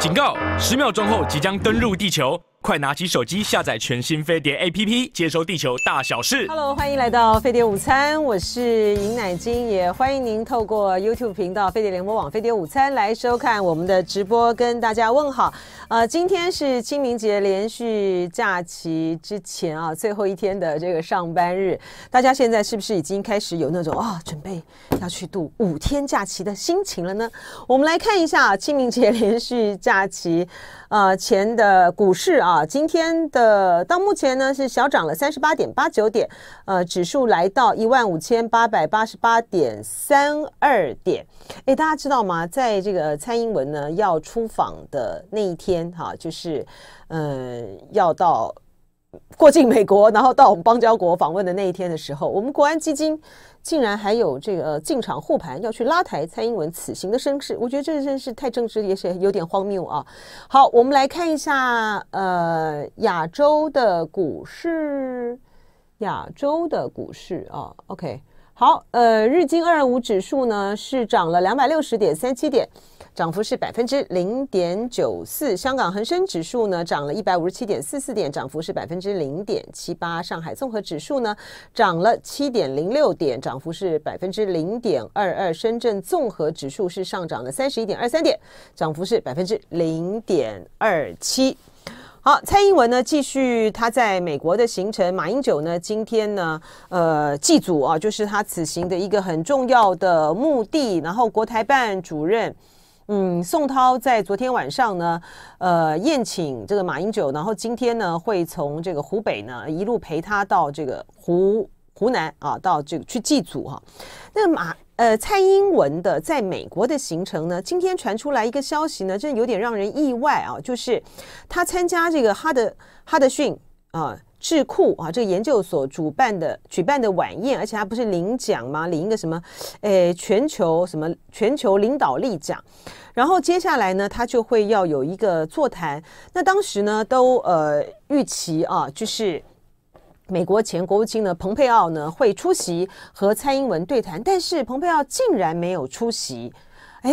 警告！十秒钟后即将登陆地球。快拿起手机下载全新飞碟 APP，接收地球大小事。Hello，欢迎来到飞碟午餐，我是尹乃金，也欢迎您透过 YouTube 频道飞碟联播网飞碟午餐来收看我们的直播，跟大家问好。呃，今天是清明节连续假期之前啊，最后一天的这个上班日，大家现在是不是已经开始有那种啊，准备要去度五天假期的心情了呢？我们来看一下清明节连续假期呃，前的股市啊。今天的到目前呢是小涨了三十八点八九点，呃，指数来到一万五千八百八十八点三二点。哎，大家知道吗？在这个蔡英文呢要出访的那一天，哈，就是嗯要到过境美国，然后到我们邦交国访问的那一天的时候，我们国安基金。竟然还有这个进场护盘要去拉抬蔡英文此行的声势，我觉得这真是太政治，也是有点荒谬啊。好，我们来看一下，呃，亚洲的股市，亚洲的股市啊。OK，好，呃，日经二二五指数呢是涨了两百六十点三七点。涨幅是百分之零点九四。香港恒生指数呢，涨了一百五十七点四四点，涨幅是百分之零点七八。上海综合指数呢，涨了七点零六点，涨幅是百分之零点二二。深圳综合指数是上涨了三十一点二三点，涨幅是百分之零点二七。好，蔡英文呢继续他在美国的行程。马英九呢今天呢，呃祭祖啊，就是他此行的一个很重要的目的。然后国台办主任。嗯，宋涛在昨天晚上呢，呃，宴请这个马英九，然后今天呢会从这个湖北呢一路陪他到这个湖湖南啊，到这个去祭祖哈。那马呃蔡英文的在美国的行程呢，今天传出来一个消息呢，真有点让人意外啊，就是他参加这个哈德哈德逊啊。智库啊，这个研究所主办的举办的晚宴，而且他不是领奖吗？领一个什么，呃，全球什么全球领导力奖。然后接下来呢，他就会要有一个座谈。那当时呢，都呃预期啊，就是美国前国务卿呢，蓬佩奥呢会出席和蔡英文对谈。但是蓬佩奥竟然没有出席。诶。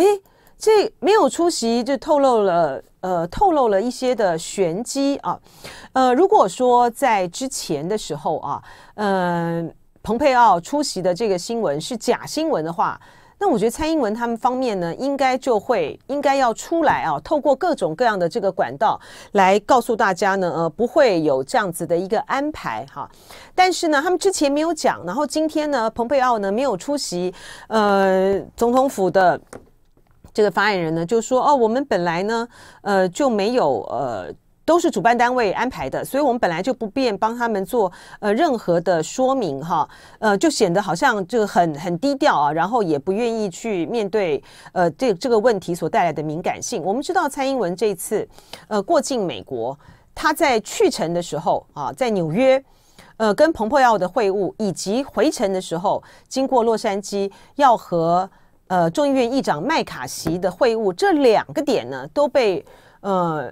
这没有出席，就透露了呃，透露了一些的玄机啊。呃，如果说在之前的时候啊，呃，蓬佩奥出席的这个新闻是假新闻的话，那我觉得蔡英文他们方面呢，应该就会应该要出来啊，透过各种各样的这个管道来告诉大家呢，呃，不会有这样子的一个安排哈。但是呢，他们之前没有讲，然后今天呢，蓬佩奥呢没有出席，呃，总统府的这个发言人呢就说哦，我们本来呢，呃，就没有呃。都是主办单位安排的，所以我们本来就不便帮他们做呃任何的说明哈，呃，就显得好像这个很很低调啊，然后也不愿意去面对呃这这个问题所带来的敏感性。我们知道蔡英文这次呃过境美国，他在去程的时候啊，在纽约呃跟彭佩奥的会晤，以及回程的时候经过洛杉矶要和呃众议院议长麦卡锡的会晤，这两个点呢都被呃。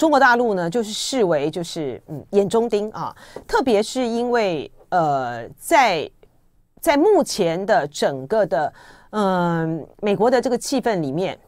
中国大陆呢，就是视为就是嗯眼中钉啊，特别是因为呃，在在目前的整个的嗯美国的这个气氛里面，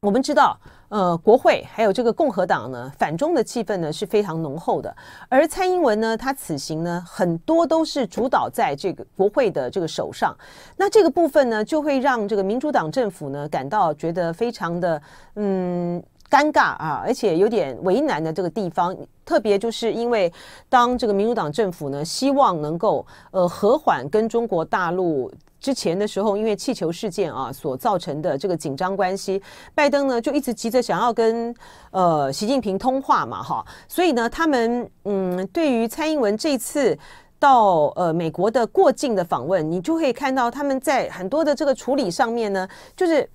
我们知道呃国会还有这个共和党呢，反中的气氛呢是非常浓厚的。而蔡英文呢，他此行呢很多都是主导在这个国会的这个手上，那这个部分呢就会让这个民主党政府呢感到觉得非常的嗯。尴尬啊，而且有点为难的这个地方，特别就是因为当这个民主党政府呢，希望能够呃和缓跟中国大陆之前的时候，因为气球事件啊所造成的这个紧张关系，拜登呢就一直急着想要跟呃习近平通话嘛，哈，所以呢，他们嗯对于蔡英文这次到呃美国的过境的访问，你就会看到他们在很多的这个处理上面呢，就是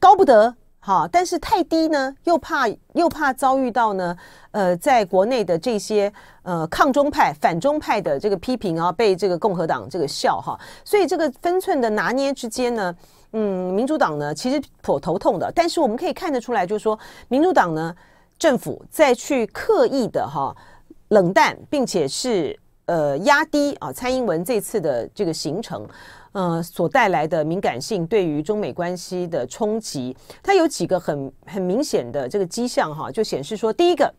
高不得。好，但是太低呢，又怕又怕遭遇到呢，呃，在国内的这些呃抗中派、反中派的这个批评啊，被这个共和党这个笑哈，所以这个分寸的拿捏之间呢，嗯，民主党呢其实颇头痛的。但是我们可以看得出来，就是说民主党呢，政府再去刻意的哈冷淡，并且是呃压低啊，蔡英文这次的这个行程。呃，所带来的敏感性对于中美关系的冲击，它有几个很很明显的这个迹象哈，就显示说，第一个，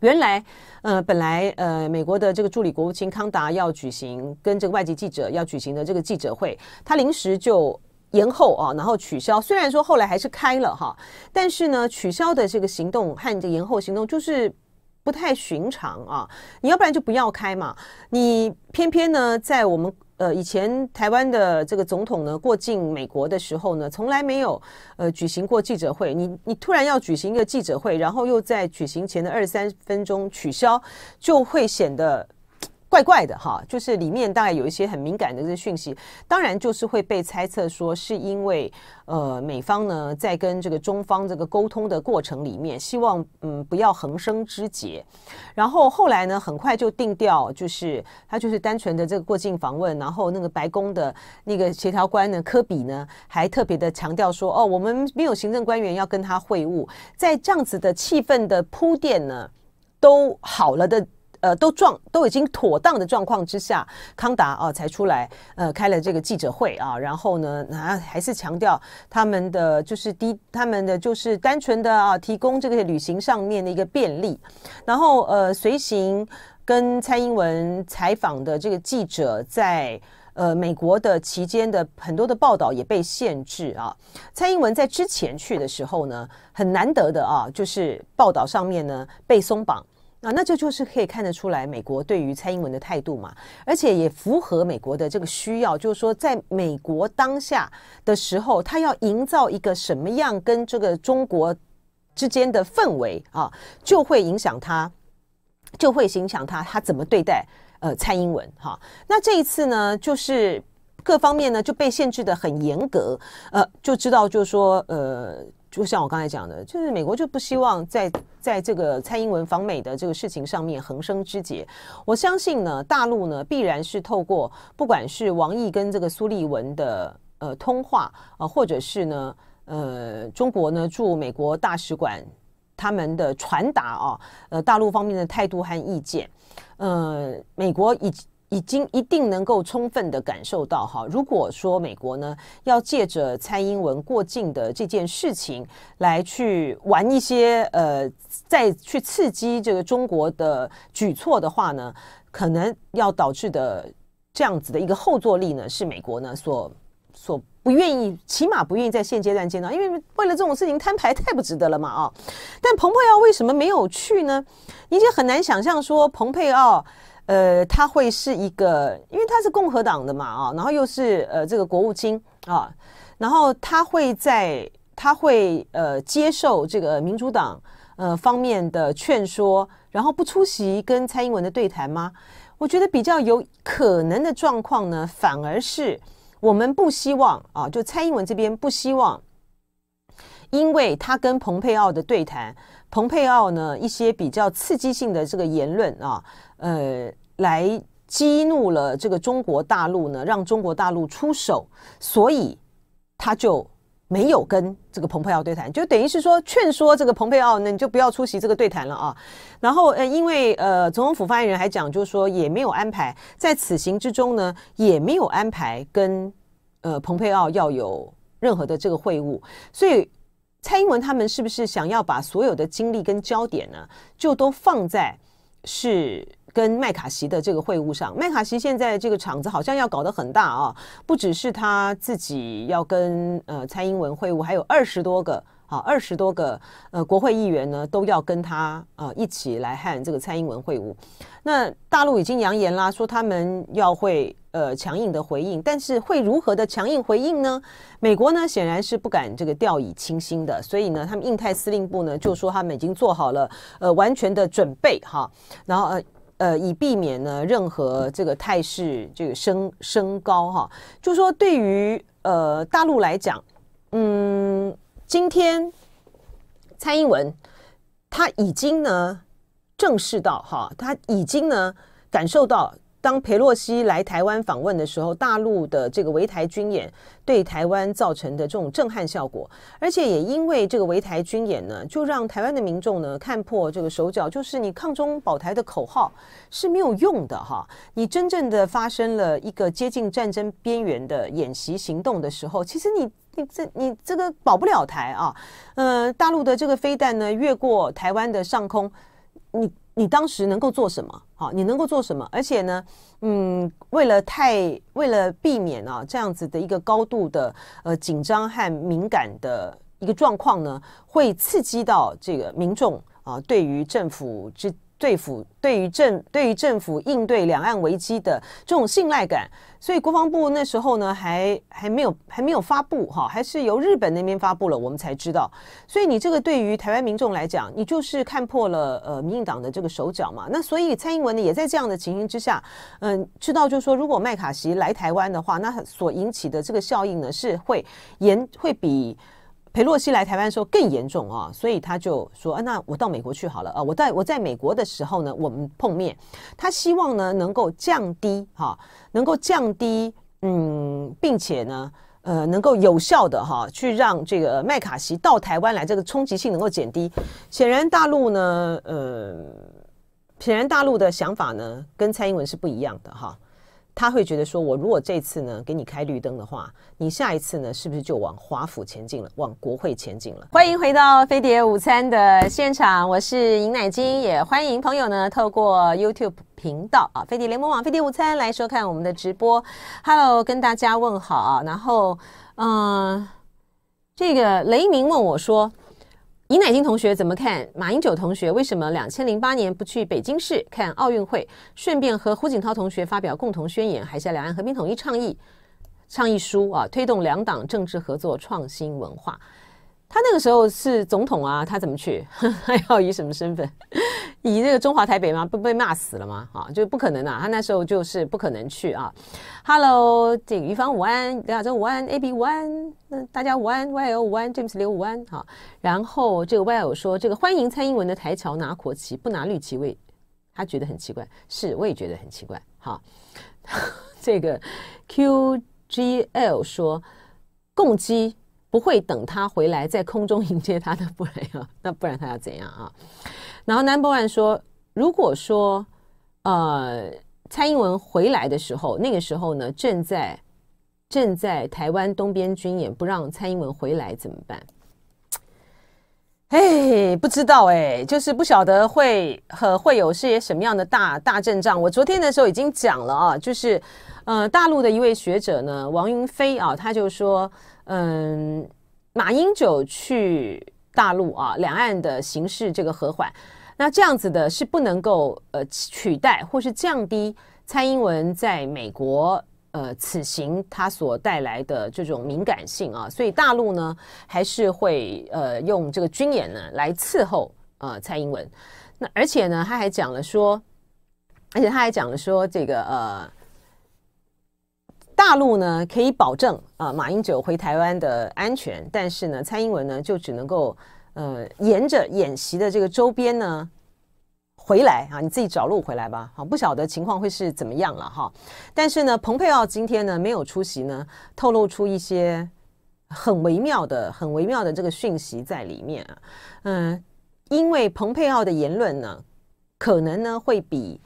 原来呃本来呃美国的这个助理国务卿康达要举行跟这个外籍记者要举行的这个记者会，他临时就延后啊，然后取消，虽然说后来还是开了哈，但是呢，取消的这个行动和延后行动就是不太寻常啊，你要不然就不要开嘛，你偏偏呢在我们。呃，以前台湾的这个总统呢，过境美国的时候呢，从来没有呃举行过记者会。你你突然要举行一个记者会，然后又在举行前的二三分钟取消，就会显得。怪怪的哈，就是里面大概有一些很敏感的这讯息，当然就是会被猜测说是因为呃美方呢在跟这个中方这个沟通的过程里面，希望嗯不要横生枝节，然后后来呢很快就定调，就是他就是单纯的这个过境访问，然后那个白宫的那个协调官呢科比呢还特别的强调说哦我们没有行政官员要跟他会晤，在这样子的气氛的铺垫呢都好了的。呃，都状都已经妥当的状况之下，康达啊才出来，呃，开了这个记者会啊，然后呢，那还是强调他们的就是低，他们的就是单纯的啊，提供这个旅行上面的一个便利，然后呃，随行跟蔡英文采访的这个记者在呃美国的期间的很多的报道也被限制啊，蔡英文在之前去的时候呢，很难得的啊，就是报道上面呢被松绑。啊，那这就是可以看得出来，美国对于蔡英文的态度嘛，而且也符合美国的这个需要，就是说，在美国当下的时候，他要营造一个什么样跟这个中国之间的氛围啊，就会影响他，就会影响他，他怎么对待呃蔡英文哈？那这一次呢，就是各方面呢就被限制的很严格，呃，就知道就是说呃。就像我刚才讲的，就是美国就不希望在在这个蔡英文访美的这个事情上面横生枝节。我相信呢，大陆呢必然是透过不管是王毅跟这个苏立文的呃通话，呃，或者是呢呃中国呢驻美国大使馆他们的传达啊，呃大陆方面的态度和意见，呃，美国以及。已经一定能够充分的感受到哈，如果说美国呢要借着蔡英文过境的这件事情来去玩一些呃再去刺激这个中国的举措的话呢，可能要导致的这样子的一个后坐力呢，是美国呢所所不愿意，起码不愿意在现阶段见到，因为为了这种事情摊牌太不值得了嘛啊。但蓬佩奥为什么没有去呢？你就很难想象说蓬佩奥。呃，他会是一个，因为他是共和党的嘛，啊，然后又是呃这个国务卿啊，然后他会在，他会呃接受这个民主党呃方面的劝说，然后不出席跟蔡英文的对谈吗？我觉得比较有可能的状况呢，反而是我们不希望啊，就蔡英文这边不希望。因为他跟蓬佩奥的对谈，蓬佩奥呢一些比较刺激性的这个言论啊，呃，来激怒了这个中国大陆呢，让中国大陆出手，所以他就没有跟这个蓬佩奥对谈，就等于是说劝说这个蓬佩奥，那你就不要出席这个对谈了啊。然后呃，因为呃，总统府发言人还讲，就是说也没有安排，在此行之中呢，也没有安排跟呃蓬佩奥要有任何的这个会晤，所以。蔡英文他们是不是想要把所有的精力跟焦点呢，就都放在是跟麦卡锡的这个会晤上？麦卡锡现在这个场子好像要搞得很大啊，不只是他自己要跟呃蔡英文会晤，还有二十多个。好，二十多个呃国会议员呢，都要跟他呃一起来和这个蔡英文会晤。那大陆已经扬言啦，说他们要会呃强硬的回应，但是会如何的强硬回应呢？美国呢显然是不敢这个掉以轻心的，所以呢，他们印太司令部呢就说他们已经做好了呃完全的准备哈，然后呃呃以避免呢任何这个态势这个升升高哈，就说对于呃大陆来讲，嗯。今天，蔡英文他已经呢正视到哈，他已经呢感受到，当佩洛西来台湾访问的时候，大陆的这个围台军演对台湾造成的这种震撼效果，而且也因为这个围台军演呢，就让台湾的民众呢看破这个手脚，就是你抗中保台的口号是没有用的哈，你真正的发生了一个接近战争边缘的演习行动的时候，其实你。你这你这个保不了台啊，呃，大陆的这个飞弹呢越过台湾的上空，你你当时能够做什么？好，你能够做什么？而且呢，嗯，为了太为了避免啊这样子的一个高度的呃紧张和敏感的一个状况呢，会刺激到这个民众啊对于政府之。对府对于政对于政府应对两岸危机的这种信赖感，所以国防部那时候呢还还没有还没有发布哈，还是由日本那边发布了我们才知道。所以你这个对于台湾民众来讲，你就是看破了呃民进党的这个手脚嘛。那所以蔡英文呢也在这样的情形之下，嗯，知道就是说如果麦卡锡来台湾的话，那所引起的这个效应呢是会延会比。佩洛西来台湾的时候更严重啊，所以他就说：，那我到美国去好了。啊，我在我在美国的时候呢，我们碰面，他希望呢能够降低哈，能够降低嗯，并且呢呃能够有效的哈去让这个麦卡锡到台湾来，这个冲击性能够减低。显然大陆呢，呃，显然大陆的想法呢跟蔡英文是不一样的哈。他会觉得说，我如果这次呢给你开绿灯的话，你下一次呢是不是就往华府前进了，往国会前进了？欢迎回到《飞碟午餐》的现场，我是尹乃金，也欢迎朋友呢透过 YouTube 频道啊，飞碟联盟网、飞碟午餐来收看我们的直播。Hello，跟大家问好，然后嗯，这个雷鸣问我说。尹乃菁同学怎么看马英九同学为什么两千零八年不去北京市看奥运会，顺便和胡锦涛同学发表共同宣言，还是两岸和平统一倡议倡议书啊，推动两党政治合作创新文化？他那个时候是总统啊，他怎么去？他要以什么身份？以这个中华台北吗？不被骂死了吗？啊，就不可能啊！他那时候就是不可能去啊。Hello，这余芳午安，梁亚洲午安，AB 午安，那大家午安，YL 午安，James 刘午安，哈。然后这个 YL 说，这个欢迎蔡英文的台桥拿国旗不拿绿旗，为他觉得很奇怪。是，我也觉得很奇怪。哈，这个 QGL 说共击。不会等他回来，在空中迎接他的，不然要 那不然他要怎样啊？然后 Number One 说：“如果说呃，蔡英文回来的时候，那个时候呢，正在正在台湾东边军演，不让蔡英文回来怎么办？”哎，不知道哎，就是不晓得会和会有些什么样的大大阵仗。我昨天的时候已经讲了啊，就是呃，大陆的一位学者呢，王云飞啊，他就说。嗯，马英九去大陆啊，两岸的形势这个和缓，那这样子的是不能够呃取代或是降低蔡英文在美国呃此行他所带来的这种敏感性啊，所以大陆呢还是会呃用这个军演呢来伺候呃蔡英文，那而且呢他还讲了说，而且他还讲了说这个呃。大陆呢可以保证啊，马英九回台湾的安全，但是呢，蔡英文呢就只能够呃沿着演习的这个周边呢回来啊，你自己找路回来吧，好，不晓得情况会是怎么样了哈。但是呢，蓬佩奥今天呢没有出席呢，透露出一些很微妙的、很微妙的这个讯息在里面啊。嗯，因为蓬佩奥的言论呢，可能呢会比。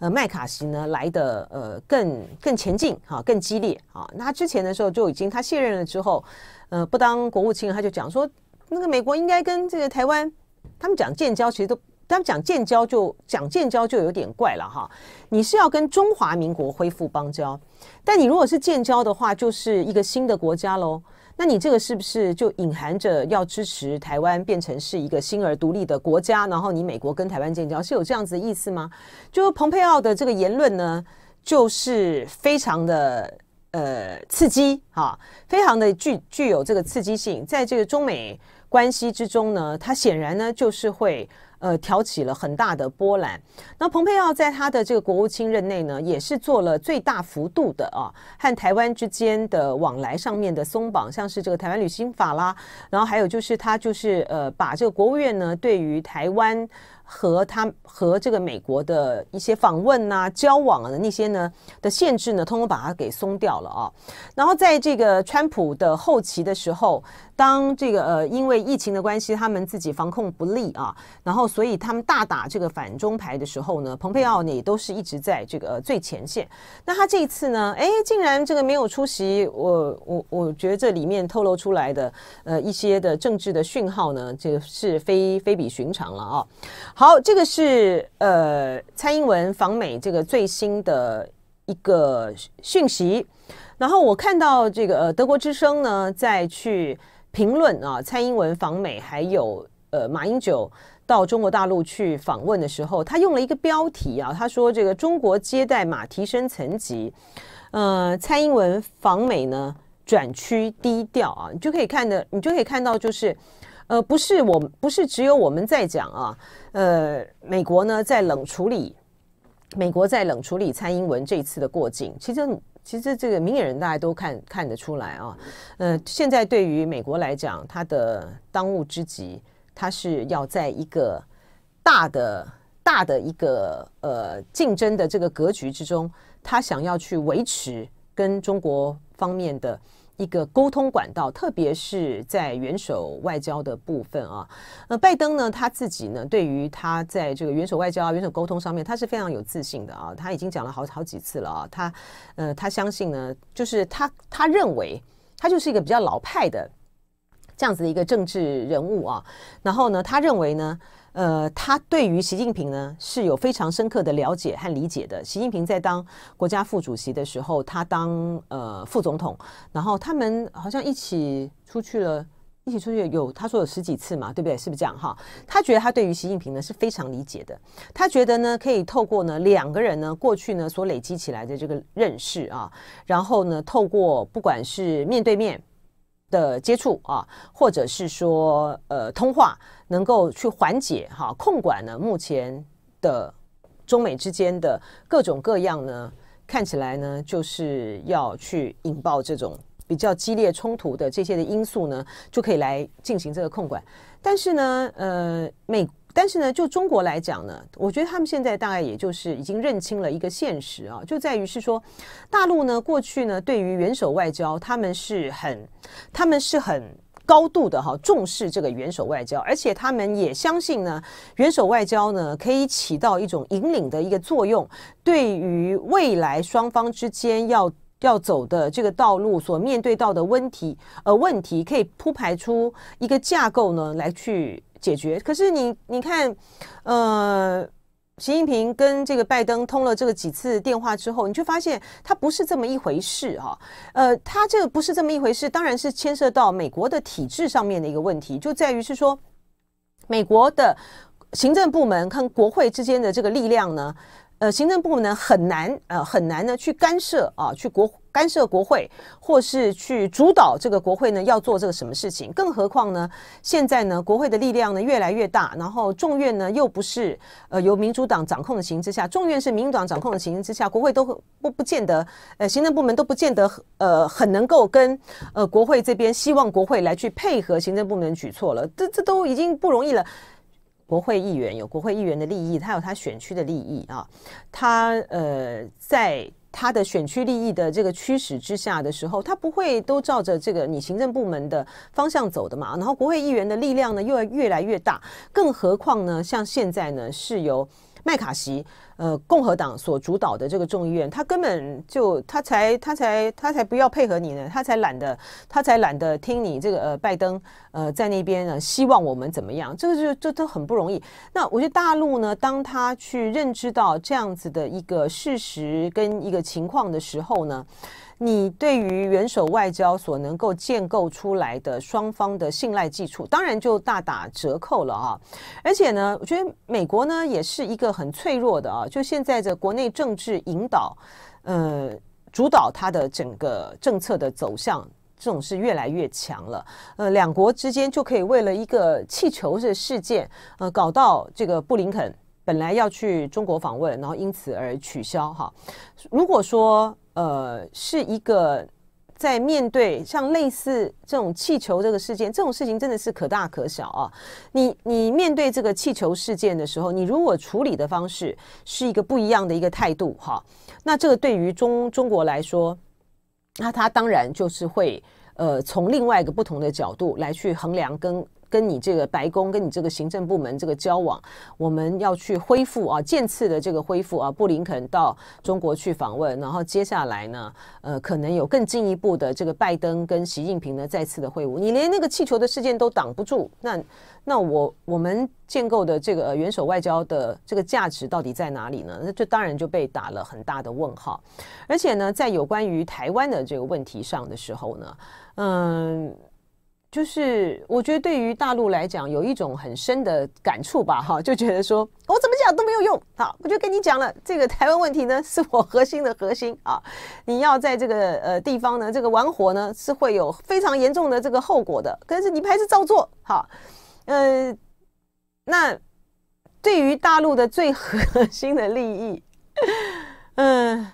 呃，麦卡锡呢来的呃更更前进哈，更激烈啊。那之前的时候就已经，他卸任了之后，呃，不当国务卿，他就讲说，那个美国应该跟这个台湾，他们讲建交，其实都他们讲建交就讲建交就有点怪了哈。你是要跟中华民国恢复邦交，但你如果是建交的话，就是一个新的国家喽。那你这个是不是就隐含着要支持台湾变成是一个新而独立的国家？然后你美国跟台湾建交是有这样子的意思吗？就是蓬佩奥的这个言论呢，就是非常的呃刺激，哈，非常的具具有这个刺激性，在这个中美关系之中呢，它显然呢就是会。呃，挑起了很大的波澜。那蓬佩奥在他的这个国务卿任内呢，也是做了最大幅度的啊，和台湾之间的往来上面的松绑，像是这个台湾旅行法啦，然后还有就是他就是呃，把这个国务院呢对于台湾和他和这个美国的一些访问呐、交往的那些呢的限制呢，通通把它给松掉了啊。然后在这个川普的后期的时候。当这个呃，因为疫情的关系，他们自己防控不力啊，然后所以他们大打这个反中牌的时候呢，蓬佩奥呢也都是一直在这个最前线。那他这一次呢，哎，竟然这个没有出席，我我我觉得这里面透露出来的呃一些的政治的讯号呢，这个是非非比寻常了啊。好，这个是呃蔡英文访美这个最新的一个讯息。然后我看到这个德国之声呢，在去。评论啊，蔡英文访美，还有呃马英九到中国大陆去访问的时候，他用了一个标题啊，他说这个中国接待马提升层级，呃，蔡英文访美呢转趋低调啊，你就可以看的，你就可以看到就是，呃，不是我，不是只有我们在讲啊，呃，美国呢在冷处理，美国在冷处理蔡英文这一次的过境，其实。其实这个明眼人大家都看看得出来啊，呃，现在对于美国来讲，它的当务之急，它是要在一个大的大的一个呃竞争的这个格局之中，它想要去维持跟中国方面的。一个沟通管道，特别是在元首外交的部分啊。那拜登呢，他自己呢，对于他在这个元首外交、元首沟通上面，他是非常有自信的啊。他已经讲了好好几次了啊。他，呃，他相信呢，就是他，他认为他就是一个比较老派的这样子的一个政治人物啊。然后呢，他认为呢。呃，他对于习近平呢是有非常深刻的了解和理解的。习近平在当国家副主席的时候，他当呃副总统，然后他们好像一起出去了，一起出去有他说有十几次嘛，对不对？是不是这样哈？他觉得他对于习近平呢是非常理解的，他觉得呢可以透过呢两个人呢过去呢所累积起来的这个认识啊，然后呢透过不管是面对面。的接触啊，或者是说呃通话，能够去缓解哈控管呢？目前的中美之间的各种各样呢，看起来呢，就是要去引爆这种比较激烈冲突的这些的因素呢，就可以来进行这个控管。但是呢，呃美。但是呢，就中国来讲呢，我觉得他们现在大概也就是已经认清了一个现实啊，就在于是说，大陆呢过去呢对于元首外交，他们是很他们是很高度的哈重视这个元首外交，而且他们也相信呢，元首外交呢可以起到一种引领的一个作用，对于未来双方之间要要走的这个道路所面对到的问题呃问题，可以铺排出一个架构呢来去。解决，可是你你看，呃，习近平跟这个拜登通了这个几次电话之后，你就发现他不是这么一回事哈，呃，他这个不是这么一回事，当然是牵涉到美国的体制上面的一个问题，就在于是说，美国的行政部门跟国会之间的这个力量呢，呃，行政部门很难呃很难呢去干涉啊，去国。干涉国会，或是去主导这个国会呢？要做这个什么事情？更何况呢？现在呢？国会的力量呢越来越大，然后众院呢又不是呃由民主党掌控的情形之下，众院是民主党掌控的情形之下，国会都不不见得呃行政部门都不见得呃很能够跟呃国会这边希望国会来去配合行政部门举措了。这这都已经不容易了。国会议员有国会议员的利益，他有他选区的利益啊，他呃在。他的选区利益的这个驱使之下的时候，他不会都照着这个你行政部门的方向走的嘛？然后国会议员的力量呢，又要越来越大，更何况呢，像现在呢，是由。麦卡锡，呃，共和党所主导的这个众议院，他根本就他才他才他才不要配合你呢，他才懒得他才懒得听你这个呃拜登呃在那边呢，希望我们怎么样，这个就这都很不容易。那我觉得大陆呢，当他去认知到这样子的一个事实跟一个情况的时候呢。你对于元首外交所能够建构出来的双方的信赖基础，当然就大打折扣了啊！而且呢，我觉得美国呢也是一个很脆弱的啊，就现在的国内政治引导，呃，主导它的整个政策的走向，这种是越来越强了。呃，两国之间就可以为了一个气球的事件，呃，搞到这个布林肯本来要去中国访问，然后因此而取消哈。如果说，呃，是一个在面对像类似这种气球这个事件，这种事情真的是可大可小啊。你你面对这个气球事件的时候，你如果处理的方式是一个不一样的一个态度，哈，那这个对于中中国来说，那它当然就是会呃，从另外一个不同的角度来去衡量跟。跟你这个白宫，跟你这个行政部门这个交往，我们要去恢复啊，渐次的这个恢复啊。布林肯到中国去访问，然后接下来呢，呃，可能有更进一步的这个拜登跟习近平呢再次的会晤。你连那个气球的事件都挡不住，那那我我们建构的这个元首外交的这个价值到底在哪里呢？那这当然就被打了很大的问号。而且呢，在有关于台湾的这个问题上的时候呢，嗯。就是我觉得对于大陆来讲有一种很深的感触吧，哈，就觉得说我怎么讲都没有用，好，我就跟你讲了，这个台湾问题呢是我核心的核心啊，你要在这个呃地方呢，这个玩火呢是会有非常严重的这个后果的，可是你还是照做，好，呃，那对于大陆的最 核心的利益，嗯。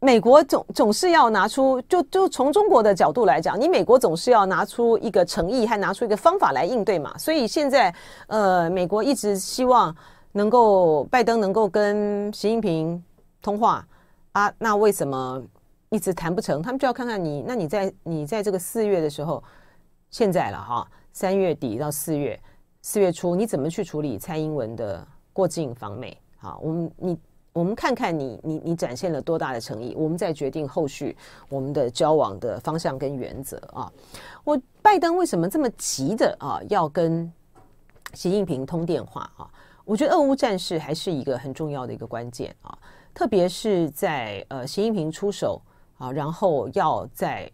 美国总总是要拿出，就就从中国的角度来讲，你美国总是要拿出一个诚意，还拿出一个方法来应对嘛。所以现在，呃，美国一直希望能够拜登能够跟习近平通话啊，那为什么一直谈不成？他们就要看看你，那你在你在这个四月的时候，现在了哈，三月底到四月，四月初你怎么去处理蔡英文的过境访美？好，我们你。我们看看你你你展现了多大的诚意，我们再决定后续我们的交往的方向跟原则啊。我拜登为什么这么急的啊要跟习近平通电话啊？我觉得俄乌战事还是一个很重要的一个关键啊，特别是在呃习近平出手啊，然后要在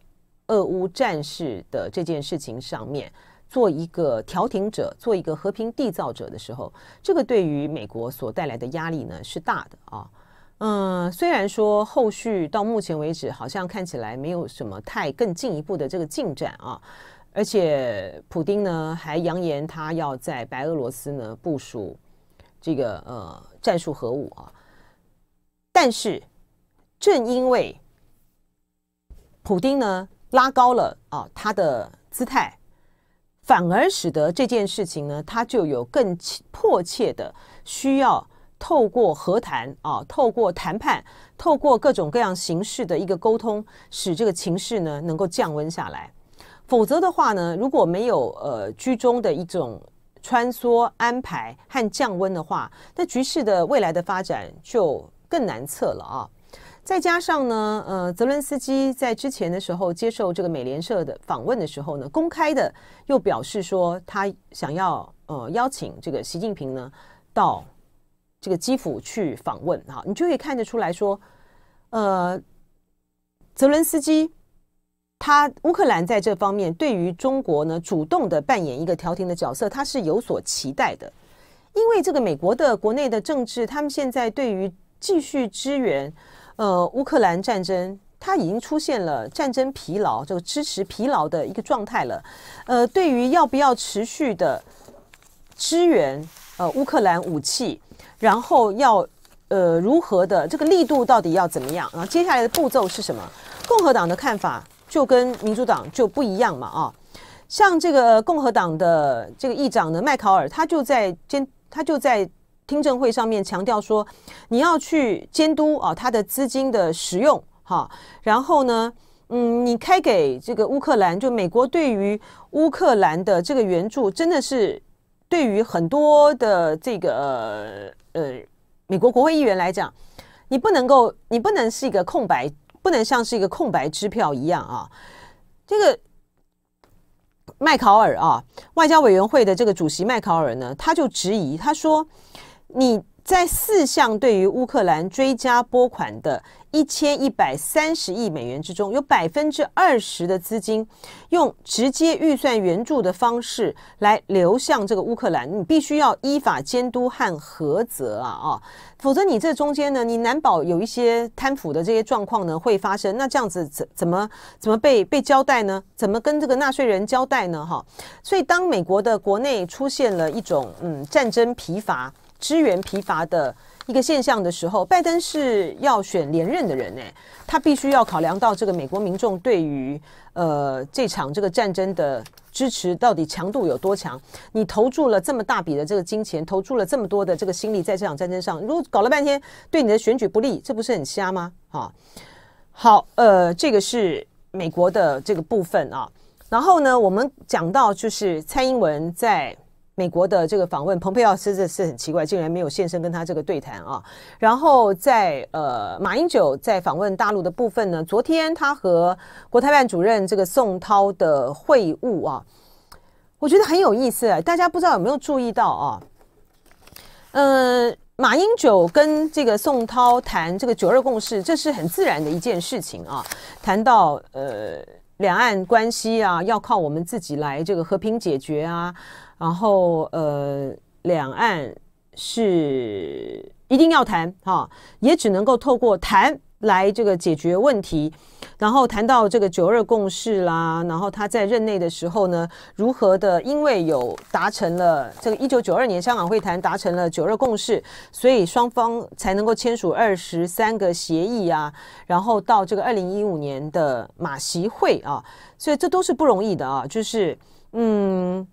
俄乌战事的这件事情上面。做一个调停者，做一个和平缔造者的时候，这个对于美国所带来的压力呢是大的啊。嗯，虽然说后续到目前为止，好像看起来没有什么太更进一步的这个进展啊。而且普京呢还扬言他要在白俄罗斯呢部署这个呃战术核武啊。但是正因为普京呢拉高了啊他的姿态。反而使得这件事情呢，它就有更迫切的需要透过和谈啊，透过谈判，透过各种各样形式的一个沟通，使这个情势呢能够降温下来。否则的话呢，如果没有呃居中的一种穿梭安排和降温的话，那局势的未来的发展就更难测了啊。再加上呢，呃，泽伦斯基在之前的时候接受这个美联社的访问的时候呢，公开的又表示说，他想要呃邀请这个习近平呢到这个基辅去访问哈，你就可以看得出来说，呃，泽伦斯基他乌克兰在这方面对于中国呢主动的扮演一个调停的角色，他是有所期待的，因为这个美国的国内的政治，他们现在对于继续支援。呃，乌克兰战争它已经出现了战争疲劳，这个支持疲劳的一个状态了。呃，对于要不要持续的支援呃乌克兰武器，然后要呃如何的这个力度到底要怎么样然后接下来的步骤是什么？共和党的看法就跟民主党就不一样嘛啊？像这个共和党的这个议长呢麦考尔，他就在监，他就在。听证会上面强调说，你要去监督啊，他的资金的使用哈。然后呢，嗯，你开给这个乌克兰，就美国对于乌克兰的这个援助，真的是对于很多的这个呃，美国国会议员来讲，你不能够，你不能是一个空白，不能像是一个空白支票一样啊。这个麦考尔啊，外交委员会的这个主席麦考尔呢，他就质疑，他说。你在四项对于乌克兰追加拨款的一千一百三十亿美元之中，有百分之二十的资金用直接预算援助的方式来流向这个乌克兰，你必须要依法监督和核责啊啊，否则你这中间呢，你难保有一些贪腐的这些状况呢会发生。那这样子怎怎么怎么被被交代呢？怎么跟这个纳税人交代呢？哈，所以当美国的国内出现了一种嗯战争疲乏。支援疲乏的一个现象的时候，拜登是要选连任的人诶，他必须要考量到这个美国民众对于呃这场这个战争的支持到底强度有多强？你投注了这么大笔的这个金钱，投注了这么多的这个心力在这场战争上，如果搞了半天对你的选举不利，这不是很瞎吗？啊，好，呃，这个是美国的这个部分啊，然后呢，我们讲到就是蔡英文在。美国的这个访问，蓬佩奥是是是很奇怪，竟然没有现身跟他这个对谈啊。然后在呃马英九在访问大陆的部分呢，昨天他和国台办主任这个宋涛的会晤啊，我觉得很有意思。大家不知道有没有注意到啊？嗯，马英九跟这个宋涛谈这个九二共识，这是很自然的一件事情啊。谈到呃两岸关系啊，要靠我们自己来这个和平解决啊。然后呃，两岸是一定要谈哈，也只能够透过谈来这个解决问题。然后谈到这个九二共识啦，然后他在任内的时候呢，如何的因为有达成了这个一九九二年香港会谈达成了九二共识，所以双方才能够签署二十三个协议啊。然后到这个二零一五年的马席会啊，所以这都是不容易的啊，就是嗯。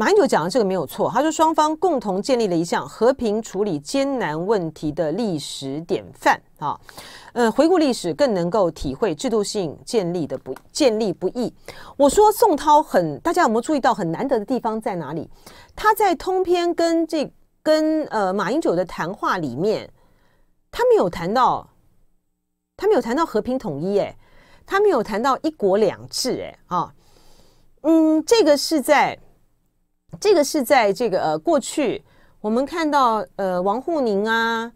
马英九讲的这个没有错，他说双方共同建立了一项和平处理艰难问题的历史典范啊，呃，回顾历史更能够体会制度性建立的不建立不易。我说宋涛很，大家有没有注意到很难得的地方在哪里？他在通篇跟这跟呃马英九的谈话里面，他没有谈到，他没有谈到和平统一，哎，他没有谈到一国两制，哎，啊，嗯，这个是在。这个是在这个呃过去，我们看到呃王沪宁啊，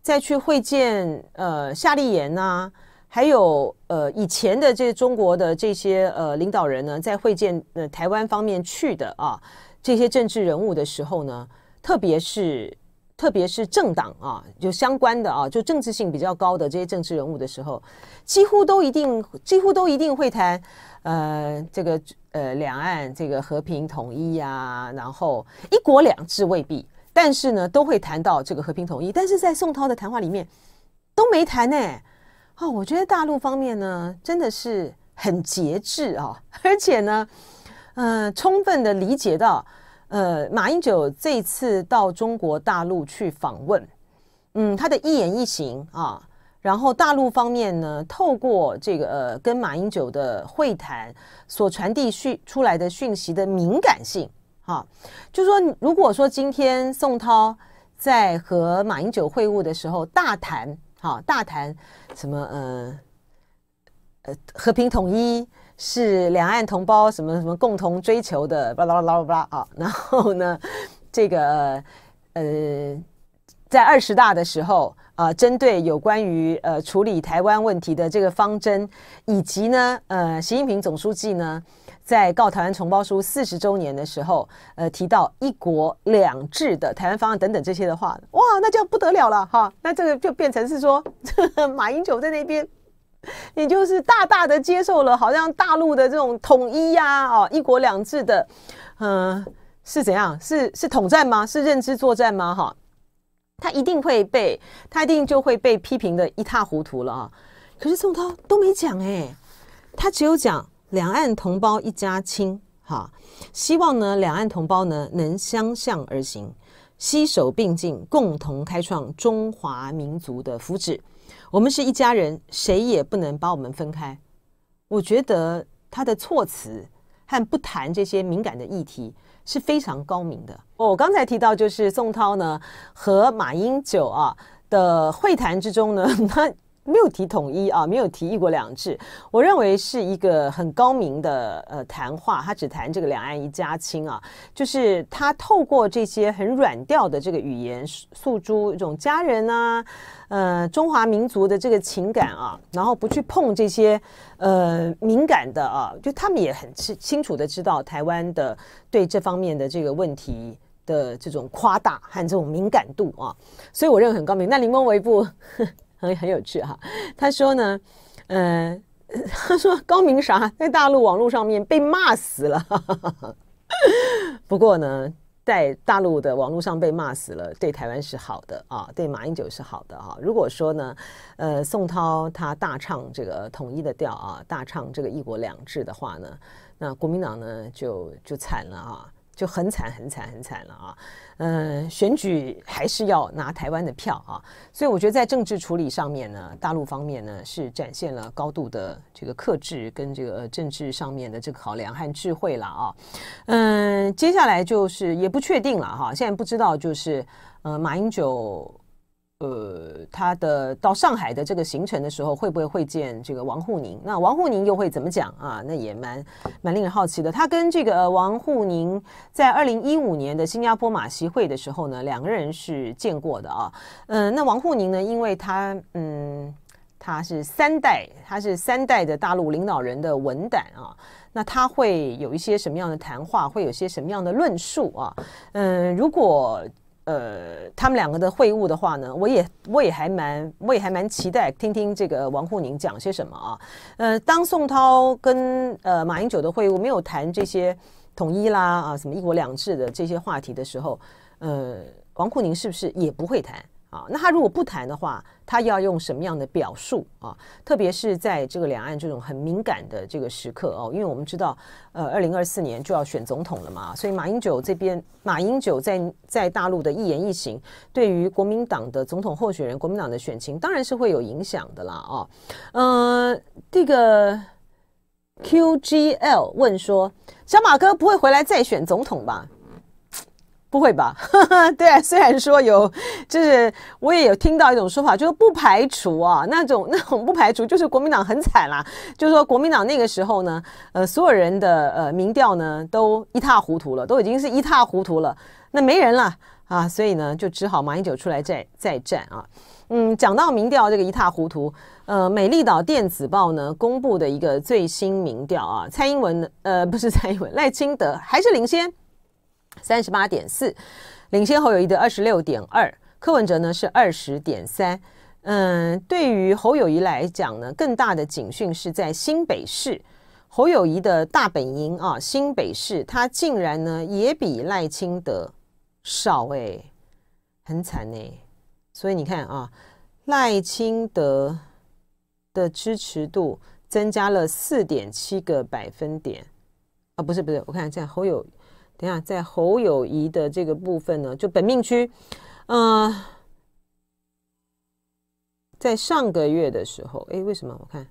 再去会见呃夏立言啊，还有呃以前的这中国的这些呃领导人呢，在会见呃台湾方面去的啊这些政治人物的时候呢，特别是特别是政党啊，就相关的啊，就政治性比较高的这些政治人物的时候，几乎都一定几乎都一定会谈呃这个。呃，两岸这个和平统一呀，然后一国两制未必，但是呢，都会谈到这个和平统一。但是在宋涛的谈话里面都没谈呢，啊，我觉得大陆方面呢真的是很节制啊，而且呢，呃，充分的理解到，呃，马英九这次到中国大陆去访问，嗯，他的一言一行啊。然后大陆方面呢，透过这个呃跟马英九的会谈所传递讯出来的讯息的敏感性，哈，就说如果说今天宋涛在和马英九会晤的时候大谈，哈，大谈什么呃呃和平统一是两岸同胞什么什么共同追求的，巴拉巴拉巴拉啊，然后呢，这个呃在二十大的时候。啊，针对有关于呃处理台湾问题的这个方针，以及呢，呃，习近平总书记呢在告台湾同胞书四十周年的时候，呃，提到“一国两制”的台湾方案等等这些的话，哇，那就不得了了哈，那这个就变成是说，马英九在那边，你就是大大的接受了，好像大陆的这种统一呀，哦，“一国两制”的，嗯，是怎样？是是统战吗？是认知作战吗？哈？他一定会被，他一定就会被批评的一塌糊涂了啊！可是宋涛都没讲哎，他只有讲两岸同胞一家亲哈，希望呢两岸同胞呢能相向而行，携手并进，共同开创中华民族的福祉。我们是一家人，谁也不能把我们分开。我觉得他的措辞和不谈这些敏感的议题。是非常高明的。我刚才提到，就是宋涛呢和马英九啊的会谈之中呢，他。没有提统一啊，没有提“一国两制”，我认为是一个很高明的呃谈话。他只谈这个“两岸一家亲”啊，就是他透过这些很软调的这个语言，诉诸一种家人啊，呃，中华民族的这个情感啊，然后不去碰这些呃敏感的啊，就他们也很清清楚的知道台湾的对这方面的这个问题的这种夸大和这种敏感度啊，所以我认为很高明。那林峰维呵很 很有趣哈，他说呢，呃，他说高明啥，在大陆网络上面被骂死了。不过呢，在大陆的网络上被骂死了，对台湾是好的啊，对马英九是好的啊。如果说呢，呃，宋涛他大唱这个统一的调啊，大唱这个一国两制的话呢，那国民党呢就就惨了啊。就很惨、很惨、很惨了啊！嗯，选举还是要拿台湾的票啊，所以我觉得在政治处理上面呢，大陆方面呢是展现了高度的这个克制跟这个政治上面的这个考量和智慧了啊。嗯，接下来就是也不确定了哈，现在不知道就是，呃马英九。呃，他的到上海的这个行程的时候，会不会会见这个王沪宁？那王沪宁又会怎么讲啊？那也蛮蛮令人好奇的。他跟这个王沪宁在二零一五年的新加坡马席会的时候呢，两个人是见过的啊。嗯，那王沪宁呢，因为他嗯，他是三代，他是三代的大陆领导人的文胆啊。那他会有一些什么样的谈话？会有些什么样的论述啊？嗯，如果。呃，他们两个的会晤的话呢，我也我也还蛮，我也还蛮期待听听这个王沪宁讲些什么啊。呃，当宋涛跟呃马英九的会晤没有谈这些统一啦啊，什么一国两制的这些话题的时候，呃，王沪宁是不是也不会谈？啊，那他如果不谈的话，他要用什么样的表述啊？特别是在这个两岸这种很敏感的这个时刻哦，因为我们知道，呃，二零二四年就要选总统了嘛，所以马英九这边，马英九在在大陆的一言一行，对于国民党的总统候选人、国民党的选情，当然是会有影响的啦。哦，呃，这个 QGL 问说，小马哥不会回来再选总统吧？不会吧？对，啊，虽然说有，就是我也有听到一种说法，就是不排除啊那种 那种不排除，就是国民党很惨啦，就是说国民党那个时候呢，呃，所有人的呃民调呢都一塌糊涂了，都已经是一塌糊涂了，那没人了啊，所以呢就只好马英九出来再再战啊。嗯，讲到民调这个一塌糊涂，呃，美丽岛电子报呢公布的一个最新民调啊，蔡英文呃不是蔡英文，赖清德还是领先。三十八点四，领先侯友谊的二十六点二，柯文哲呢是二十点三。嗯，对于侯友谊来讲呢，更大的警讯是在新北市，侯友谊的大本营啊，新北市，他竟然呢也比赖清德少哎，很惨呢。所以你看啊，赖清德的支持度增加了四点七个百分点啊，不是不是，我看这样侯友。等下，在侯友谊的这个部分呢，就本命区，呃，在上个月的时候，哎，为什么？我看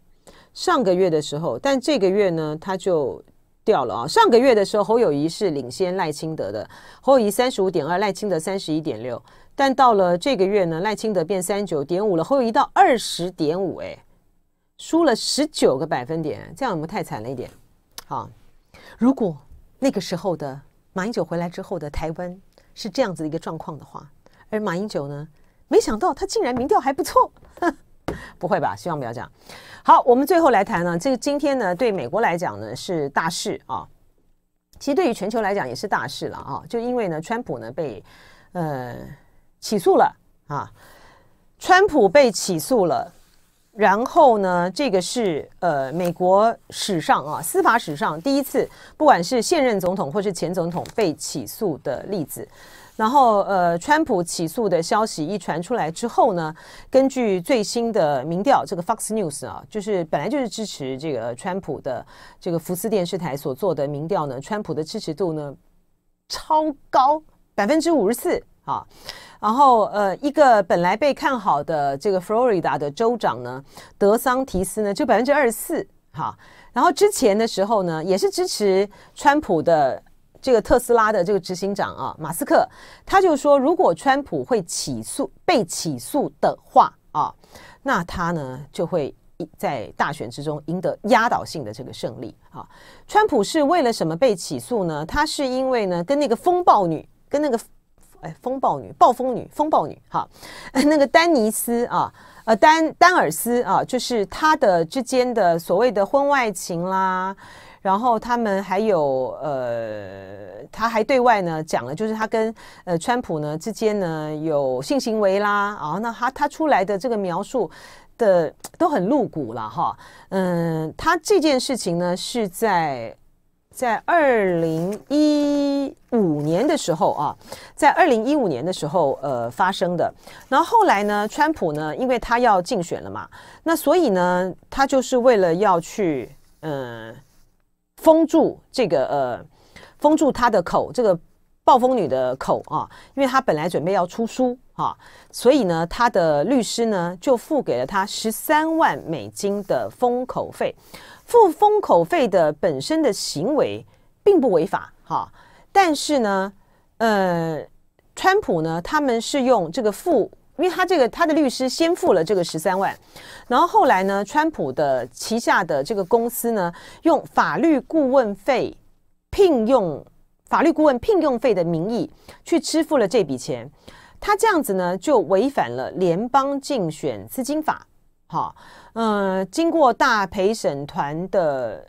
上个月的时候，但这个月呢，他就掉了啊。上个月的时候，侯友谊是领先赖清德的，侯友谊三十五点二，赖清德三十一点六。但到了这个月呢，赖清德变三十九点五了，侯友谊到二十点五，哎，输了十九个百分点，这样我们太惨了一点。好，如果那个时候的。马英九回来之后的台湾是这样子的一个状况的话，而马英九呢，没想到他竟然民调还不错，不会吧？希望不要这样。好，我们最后来谈呢，这今天呢，对美国来讲呢是大事啊，其实对于全球来讲也是大事了啊，就因为呢，川普呢被呃起诉了啊，川普被起诉了。然后呢，这个是呃美国史上啊司法史上第一次，不管是现任总统或是前总统被起诉的例子。然后呃，川普起诉的消息一传出来之后呢，根据最新的民调，这个 Fox News 啊，就是本来就是支持这个川普的这个福斯电视台所做的民调呢，川普的支持度呢超高，百分之五十四。啊，然后呃，一个本来被看好的这个 r i d 达的州长呢，德桑提斯呢，就百分之二十四哈。然后之前的时候呢，也是支持川普的这个特斯拉的这个执行长啊，马斯克，他就说，如果川普会起诉被起诉的话啊，那他呢就会在大选之中赢得压倒性的这个胜利啊。川普是为了什么被起诉呢？他是因为呢，跟那个风暴女跟那个。哎，风暴女、暴风女、风暴女，哈，那个丹尼斯啊，呃，丹丹尔斯啊，就是他的之间的所谓的婚外情啦，然后他们还有呃，他还对外呢讲了，就是他跟呃川普呢之间呢有性行为啦，啊，那他他出来的这个描述的都很露骨了哈，嗯，他这件事情呢是在。在二零一五年的时候啊，在二零一五年的时候呃发生的，然后后来呢，川普呢，因为他要竞选了嘛，那所以呢，他就是为了要去嗯封住这个呃封住他的口，这个暴风女的口啊，因为他本来准备要出书啊，所以呢，他的律师呢就付给了他十三万美金的封口费。付封口费的本身的行为并不违法哈，但是呢，呃，川普呢，他们是用这个付，因为他这个他的律师先付了这个十三万，然后后来呢，川普的旗下的这个公司呢，用法律顾问费、聘用法律顾问、聘用费的名义去支付了这笔钱，他这样子呢，就违反了联邦竞选资金法。好，嗯，经过大陪审团的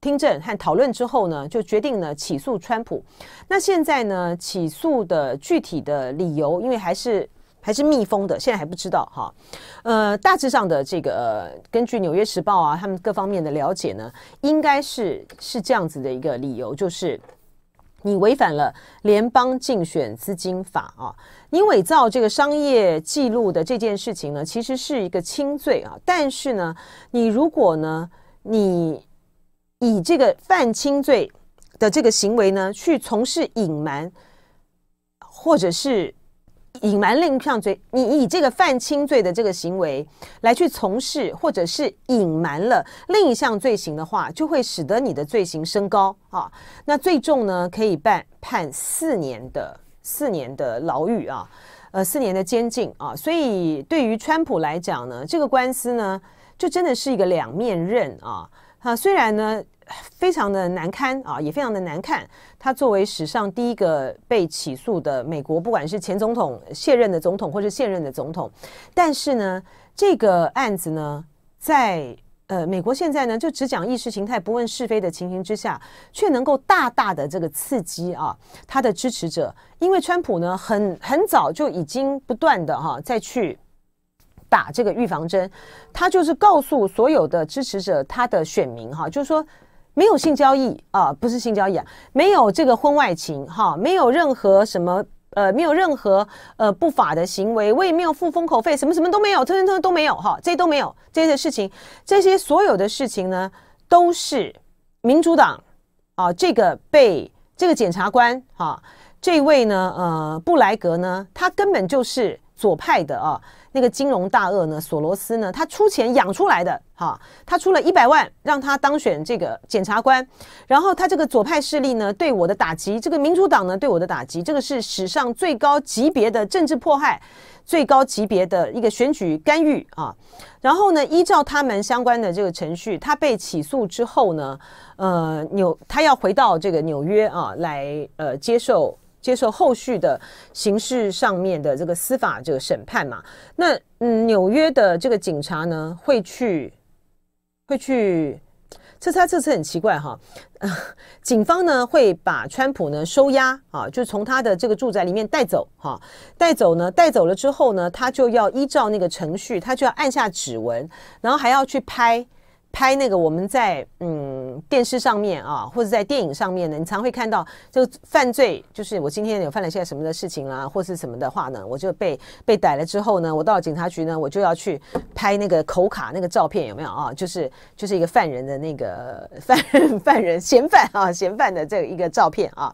听证和讨论之后呢，就决定呢起诉川普。那现在呢起诉的具体的理由，因为还是还是密封的，现在还不知道哈。呃，大致上的这个，根据《纽约时报》啊，他们各方面的了解呢，应该是是这样子的一个理由，就是。你违反了联邦竞选资金法啊！你伪造这个商业记录的这件事情呢，其实是一个轻罪啊。但是呢，你如果呢，你以这个犯轻罪的这个行为呢，去从事隐瞒，或者是。隐瞒另一项罪，你以这个犯轻罪的这个行为来去从事，或者是隐瞒了另一项罪行的话，就会使得你的罪行升高啊。那最重呢，可以判判四年的四年的牢狱啊，呃，四年的监禁啊。所以对于川普来讲呢，这个官司呢，就真的是一个两面刃啊。啊，虽然呢。非常的难堪啊，也非常的难看。他作为史上第一个被起诉的美国，不管是前总统卸任的总统，或者现任的总统，但是呢，这个案子呢，在呃美国现在呢，就只讲意识形态不问是非的情形之下，却能够大大的这个刺激啊他的支持者，因为川普呢，很很早就已经不断的哈再去打这个预防针，他就是告诉所有的支持者，他的选民哈，就是说。没有性交易啊，不是性交易，啊，没有这个婚外情哈，没有任何什么呃，没有任何呃不法的行为，也没有付封口费，什么什么都没有，通通都没有哈，这些都没有这些事情，这些所有的事情呢，都是民主党啊，这个被这个检察官啊，这位呢呃布莱格呢，他根本就是。左派的啊，那个金融大鳄呢，索罗斯呢，他出钱养出来的哈，他出了一百万让他当选这个检察官，然后他这个左派势力呢对我的打击，这个民主党呢对我的打击，这个是史上最高级别的政治迫害，最高级别的一个选举干预啊，然后呢，依照他们相关的这个程序，他被起诉之后呢，呃纽他要回到这个纽约啊来呃接受。接受后续的刑事上面的这个司法这个审判嘛？那嗯，纽约的这个警察呢，会去会去，这次这次很奇怪哈，警方呢会把川普呢收押啊，就从他的这个住宅里面带走哈，带走呢带走了之后呢，他就要依照那个程序，他就要按下指纹，然后还要去拍。拍那个我们在嗯电视上面啊，或者在电影上面呢，你常会看到这个犯罪，就是我今天有犯了些什么的事情啦，或是什么的话呢，我就被被逮了之后呢，我到警察局呢，我就要去拍那个口卡那个照片有没有啊？就是就是一个犯人的那个犯人犯人 嫌犯啊嫌犯的这一个照片啊，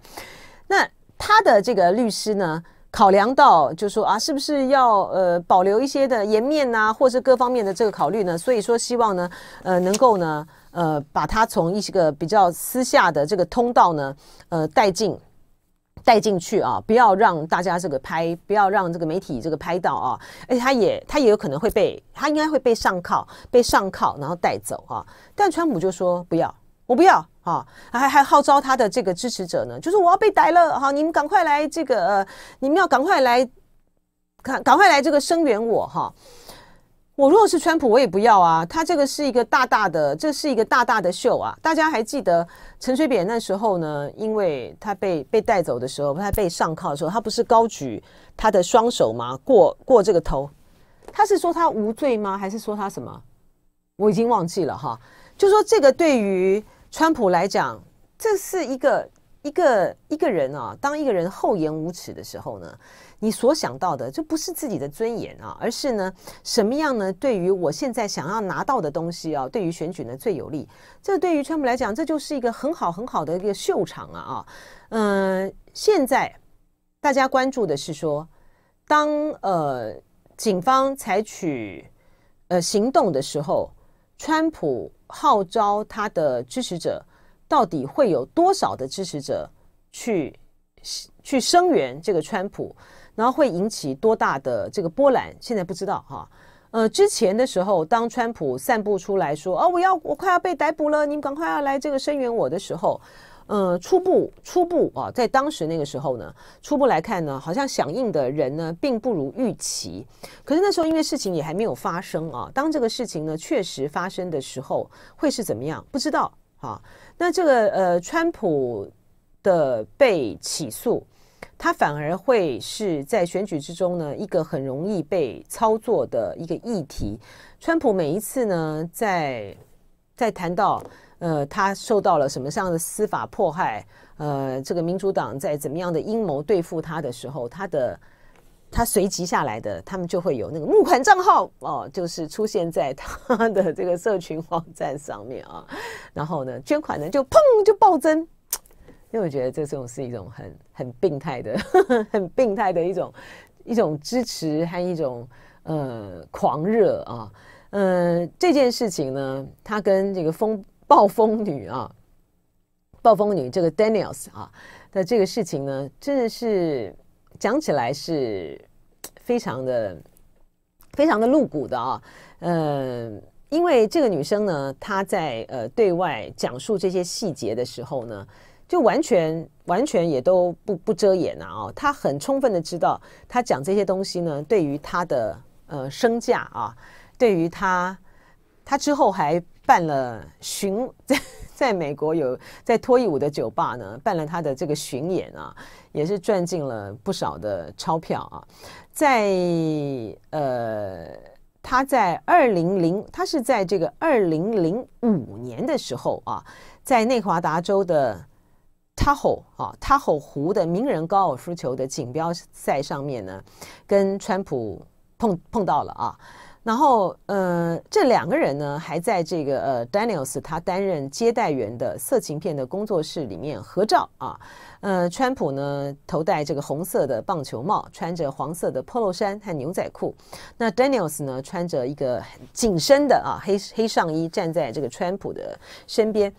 那他的这个律师呢？考量到，就说啊，是不是要呃保留一些的颜面呐，或是各方面的这个考虑呢？所以说希望呢，呃，能够呢，呃，把它从一些个比较私下的这个通道呢，呃，带进带进去啊，不要让大家这个拍，不要让这个媒体这个拍到啊。而且他也他也有可能会被，他应该会被上铐，被上铐然后带走啊。但川普就说不要，我不要。哈，还还号召他的这个支持者呢，就是我要被逮了，哈，你们赶快来这个，你们要赶快来，赶赶快来这个声援我，哈，我如果是川普，我也不要啊。他这个是一个大大的，这是一个大大的秀啊。大家还记得陈水扁那时候呢，因为他被被带走的时候，他被上铐的时候，他不是高举他的双手吗？过过这个头，他是说他无罪吗？还是说他什么？我已经忘记了哈，就说这个对于。川普来讲，这是一个一个一个人啊，当一个人厚颜无耻的时候呢，你所想到的就不是自己的尊严啊，而是呢什么样呢？对于我现在想要拿到的东西啊，对于选举呢最有利。这对于川普来讲，这就是一个很好很好的一个秀场啊啊。嗯，现在大家关注的是说，当呃警方采取呃行动的时候，川普。号召他的支持者，到底会有多少的支持者去去声援这个川普，然后会引起多大的这个波澜？现在不知道哈。呃，之前的时候，当川普散布出来说“哦，我要我快要被逮捕了，你们赶快要来这个声援我的时候。”呃，初步初步啊，在当时那个时候呢，初步来看呢，好像响应的人呢，并不如预期。可是那时候因为事情也还没有发生啊，当这个事情呢确实发生的时候，会是怎么样？不知道啊。那这个呃，川普的被起诉，他反而会是在选举之中呢，一个很容易被操作的一个议题。川普每一次呢，在在谈到。呃，他受到了什么样的司法迫害？呃，这个民主党在怎么样的阴谋对付他的时候，他的他随即下来的，他们就会有那个募款账号哦，就是出现在他的这个社群网站上面啊。然后呢，捐款呢就砰就暴增，因为我觉得这种是一种很很病态的、很病态的一种一种支持和一种呃狂热啊。呃这件事情呢，它跟这个风。暴风女啊，暴风女，这个 Daniels 啊的这个事情呢，真的是讲起来是非常的、非常的露骨的啊。嗯，因为这个女生呢，她在呃对外讲述这些细节的时候呢，就完全、完全也都不不遮掩了啊。她很充分的知道，她讲这些东西呢，对于她的呃身价啊，对于她，她之后还。办了巡 在在美国有在脱衣舞的酒吧呢，办了他的这个巡演啊，也是赚进了不少的钞票啊。在呃，他在二零零，他是在这个二零零五年的时候啊，在内华达州的 Tahoe 啊 Tahoe 湖的名人高尔夫球的锦标赛上面呢，跟川普碰碰到了啊。然后，呃，这两个人呢，还在这个呃，Daniel's 他担任接待员的色情片的工作室里面合照啊。呃，川普呢头戴这个红色的棒球帽，穿着黄色的 Polo 衫和牛仔裤。那 Daniel's 呢穿着一个紧身的啊黑黑上衣，站在这个川普的身边。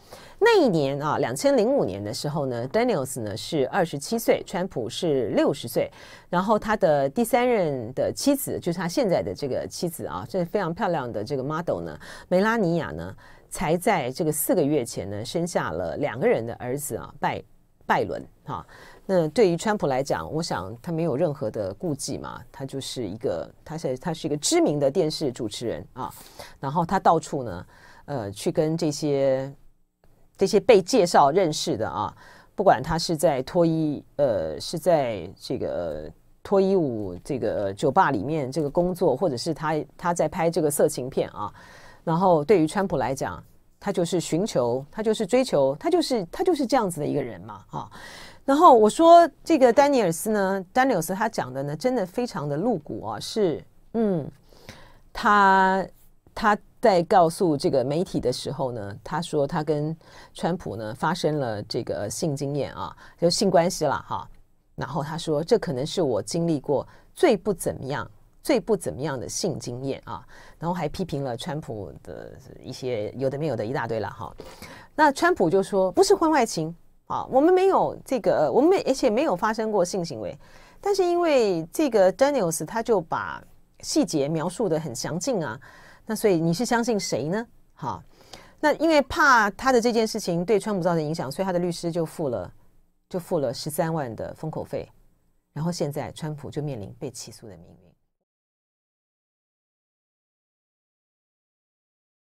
那一年啊，两千零五年的时候呢，Daniel's 呢是二十七岁，川普是六十岁。然后他的第三任的妻子，就是他现在的这个妻子啊，这非常漂亮的这个 model 呢，梅拉尼亚呢，才在这个四个月前呢生下了两个人的儿子啊，拜拜伦哈。那对于川普来讲，我想他没有任何的顾忌嘛，他就是一个，他是他是一个知名的电视主持人啊，然后他到处呢，呃，去跟这些。这些被介绍认识的啊，不管他是在脱衣，呃，是在这个脱衣舞这个酒吧里面这个工作，或者是他他在拍这个色情片啊。然后对于川普来讲，他就是寻求，他就是追求，他就是他就是这样子的一个人嘛啊。然后我说这个丹尼尔斯呢，丹尼尔斯他讲的呢，真的非常的露骨啊，是嗯，他他。在告诉这个媒体的时候呢，他说他跟川普呢发生了这个性经验啊，就性关系了哈。然后他说这可能是我经历过最不怎么样、最不怎么样的性经验啊。然后还批评了川普的一些有的没有的一大堆了哈。那川普就说不是婚外情啊，我们没有这个，我们而且没有发生过性行为。但是因为这个 Daniels 他就把细节描述的很详尽啊。那所以你是相信谁呢？哈，那因为怕他的这件事情对川普造成影响，所以他的律师就付了，就付了十三万的封口费，然后现在川普就面临被起诉的命运。